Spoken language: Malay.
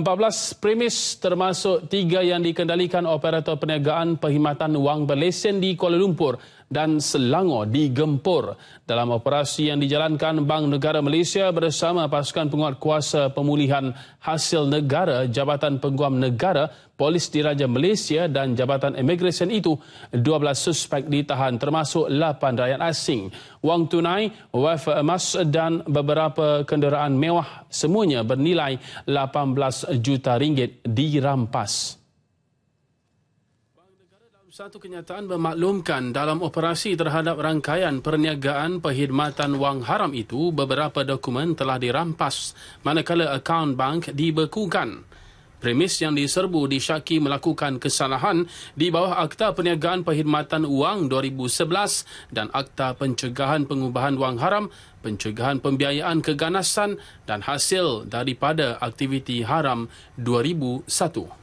14 premis termasuk tiga yang dikendalikan operator perniagaan perkhidmatan wang berlesen di Kuala Lumpur dan Selangor digempur dalam operasi yang dijalankan Bank Negara Malaysia bersama pasukan penguat kuasa pemulihan hasil negara Jabatan peguam Negara Polis Diraja Malaysia dan Jabatan Immigration itu 12 suspek ditahan termasuk 8 rakyat asing. Wang tunai, wafer emas dan beberapa kenderaan mewah semuanya bernilai 18 juta ringgit dirampas. Satu kenyataan memaklumkan dalam operasi terhadap rangkaian perniagaan perkhidmatan wang haram itu beberapa dokumen telah dirampas manakala akaun bank dibekukan. Premis yang diserbu disyaki melakukan kesalahan di bawah Akta Perniagaan Perkhidmatan Wang 2011 dan Akta Pencegahan Pengubahan Wang Haram, Pencegahan Pembiayaan Keganasan dan Hasil daripada Aktiviti Haram 2001.